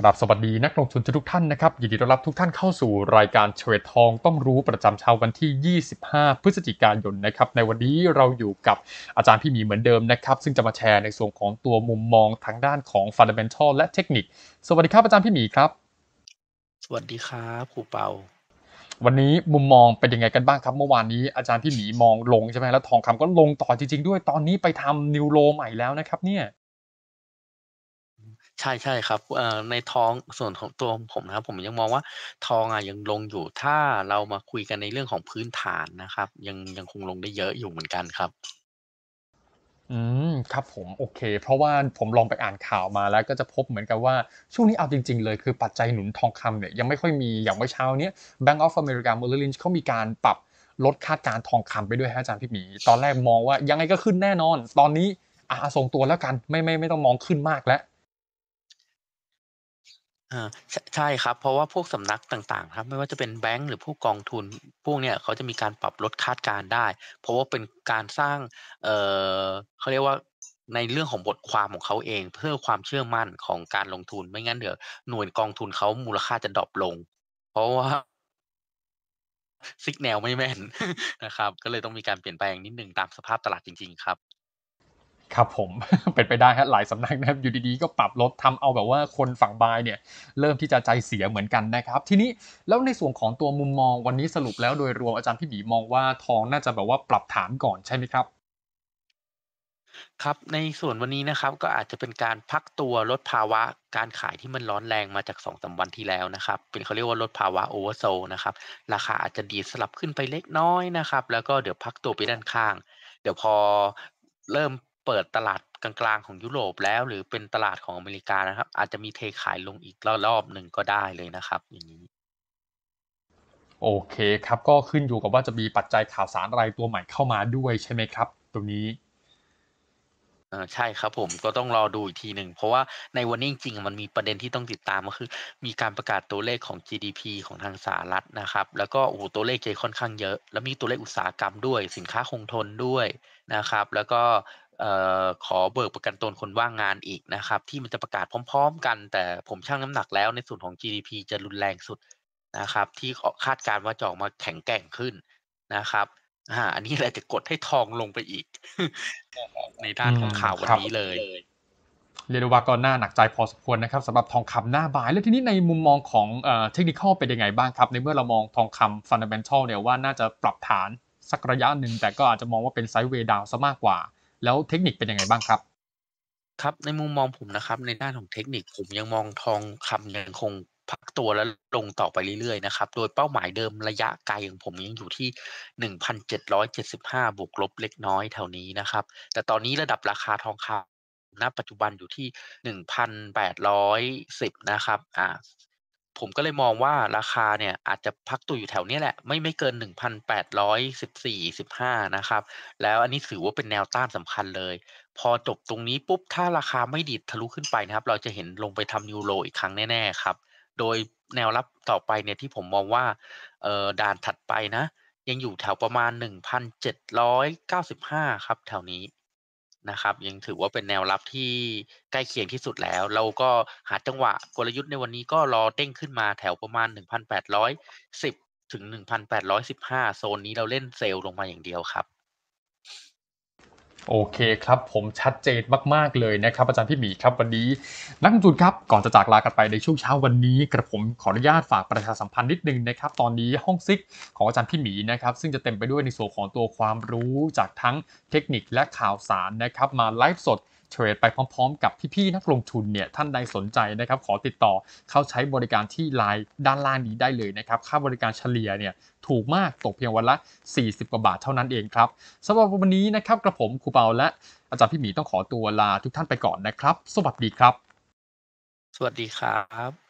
กราบสวัสดีนักลงทุนทุกท่านนะครับยินดีต้อนรับทุกท่านเข้าสู่รายการเทรดทองต้องรู้ประจำเช้าวันที่ 25 พฤศจิกายนนะครับในวันนี้เราอยู่กับอาจารย์พี่มีเหมือนเดิมนะครับ ซึ่งจะมาแชร์ในส่วนของตัวมุมมองทางด้านของฟันเดเมนทัลและเทคนิคสวัสดีครับอาจารย์พี่มีครับ สวัสดีครับครูเปา วันนี้มุมมองเป็นยังไงกันบ้างครับเมื่อวานนี้ อาจารย์พี่หมีมองลงใช่ไหมแล้วทองคำก็ลงต่อจริงๆ ด้วยตอนนี้ไปทำนิวโลใหม่แล้วนะครับเนี่ยใช่ใช่ครับในท้องส่วนของตัวผมนะครับผมยังมองว่าทองอ่ะยังลงอยู่ถ้าเรามาคุยกันในเรื่องของพื้นฐานนะครับ ยังยังคงลงได้เยอะอยู่เหมือนกันครับอืมครับผม โอเค เพราะว่าผมลองไปอ่านข่าวมาแล้วก็จะพบเหมือนกันว่าช่วงนี้เอาจริง ๆ เลยคือปัจจัยหนุนทองคำเนี่ยยังไม่ค่อยมีอย่างเมื่อเช้าเนี้ย Bank of America Merrill Lynch เขามีการปรับลดคาดการทองคำไปด้วยฮะอาจารย์พี่หมีตอนแรกมองว่ายังไงก็ขึ้นแน่นอน ตอนนี้อาทรงตัวแล้วกันไม่ไม่ไม่ต้องมองขึ้นมากแล้วอาชใช่ครับ เพราะว่าพวกสำนักต่างๆ ครับ ไม่ว่าจะเป็นแบงก์หรือพวกกองทุน พวกเนี้ย เขาจะมีการปรับลดคาดการได้ เพราะว่าเป็นการสร้าง เอ่อเขาเรียกว่าในเรื่องของบทความของเขาเอง เพื่อความเชื่อมั่นของการลงทุนไม่งั้นเดี๋ยวหน่วยกองทุนเขามูลค่าจะดรอปลง เพราะว่าซิกแนลไม่แม่นนะครับ ก็เลยต้องมีการเปลี่ยนแปลงนิดหนึ่งตามสภาพตลาดจริง ๆ ครับครับ ผมเป็นไปได้ับหลายสำนักนะครับ อยู่ดีๆก็ปรับลดทำเอาแบบว่าคนฝั่งบายเนี่ยเริ่มที่จะใจเสียเหมือนกันนะครับ ทีนี้แล้วในส่วนของตัวมุมมองวันนี้สรุปแล้วโดยรวมอาจารย์พี่บีมองว่าทองน่าจะแบบว่าปรับฐานก่อนใช่ไหมครับ ครับในส่วนวันนี้นะครับก็อาจจะเป็นการพักตัวลดภาวะการขายที่มันร้อนแรงมาจากสองสาวันที่แล้วนะครับ เป็นเขาเรียกว่าลดภาวะโอเวอร์โซนะครับราคาอาจจะดีสลับขึ้นไปเล็กน้อยนะครับ แล้วก็เดี๋ยวพักตัวไปด้านข้างเดี๋ยวพอเริ่มเปิดตลาดกลางๆ ของยุโรปแล้ว หรือเป็นตลาดของอเมริกานะครับ อาจจะมีเทขายลงอีกรอบหนึ่งก็ได้เลยนะครับ อย่างนี้ โอเคครับก็ขึ้นอยู่กับว่าจะมีปัจจัยข่าวสารอะไรตัวใหม่เข้ามาด้วยใช่ไหมครับ ตรงนี้อ่าใช่ครับ ผม ก็ต้องรอดูอีกทีหนึ่งเพราะว่าในวันนี้จริงๆมันมีประเด็นที่ต้องติดตามก็คือ มีการประกาศตัวเลขของ GDP ของทางสหรัฐนะครับ แล้วก็โอ้ตัวเลขเจค่อนข้างเยอะ แล้วมีตัวเลขอุตสาหกรรมด้วยสินค้าคงทนด้วยนะครับ แล้วก็ขอเบิกประกันตนคนว่างงานอีกนะครับ ที่มันจะประกาศพร้อมๆกันแต่ผมชั่งน้ำหนักแล้วในส่วนของ GDP จะรุนแรงสุดนะครับ ที่คาดการว่าจอกมาแข็งแกร่งขึ้นนะครับอ่าอันนี้แหละจะกดให้ทองลงไปอีก ในด้านของข่าววันนี้เลย เรียกว่าก็น่าหนักใจพอสมควรนะครับสำหรับทองคำหน้าบาย แล้วทีนี้ในมุมมองของเทคนิคเป็นยังไงบ้างครับ ในเมื่อเรามองทองคำฟันเดเมนทัลเนี่ยว่าน่าจะปรับฐานสักระยะหนึ่งแต่ก็อาจจะมองว่าเป็นไซด์เวดาวซะมากกว่าแล้วเทคนิคเป็นยังไงบ้างครับ ครับในมุมมองผมนะครับ ในด้านของเทคนิคผมยังมองทองคำยังคงพักตัวและลงต่อไปเรื่อยๆนะครับโดยเป้าหมายเดิมระยะไกลของผมยังอยู่ที่1,775บวกลบเล็กน้อยแถวนี้นะครับ แต่ตอนนี้ระดับราคาทองคำณปัจจุบันอยู่ที่1,810นะครับ อ่าผมก็เลยมองว่าราคาเนี่ย อาจจะพักตัวอยู่แถวนี้แหละ ไม่ไม่เกิน 1,814 15 นะครับ แล้วอันนี้ถือว่าเป็นแนวต้านสำคัญเลย พอจบตรงนี้ปุ๊บถ้าราคาไม่ดีดทะลุขึ้นไปนะครับ เราจะเห็นลงไปทำนิวโล อีกครั้งแน่ๆครับ โดยแนวรับต่อไปเนี่ยที่ผมมองว่าเออด่านถัดไปนะ ยังอยู่แถวประมาณ 1,795 ครับแถวนี้นะครับยังถือว่าเป็นแนวรับที่ใกล้เคียงที่สุดแล้ว เราก็หาจังหวะกลยุทธ์ในวันนี้ก็รอเต้งขึ้นมาแถวประมาณ 1,810 ถึง 1,815 โซนนี้เราเล่นเซลล์ลงมาอย่างเดียวครับโอเคครับ ผมชัดเจนมากๆ เลยนะครับ อาจารย์พี่หมีครับวันนี้นักลงทุนครับ ก่อนจะจากลากันไปในช่วงเช้าวันนี้ กระผมขออนุญาตฝากประชาสัมพันธ์นิดนึงนะครับตอนนี้ ห้องซิกของอาจารย์พี่หมีนะครับซึ่งจะเต็มไปด้วยในส่วนของตัวความรู้จากทั้งเทคนิคและข่าวสารนะครับมาไลฟ์สดเทรดไปพร้อมๆ กับพี่ ๆ นักลงทุนเนี่ยท่านใดสนใจนะครับขอติดต่อเข้าใช้บริการที่ไลน์ด้านล่างนี้ได้เลยนะครับค่าบริการเฉลี่ยเนี่ยถูกมากตกเพียงวันละ 40กว่าบาทเท่านั้นเองครับสำหรับวันนี้นะครับกระผมครูเปาและอาจารย์พี่หมีต้องขอตัวลาทุกท่านไปก่อนนะครับ สวัสดีครับ สวัสดีครับ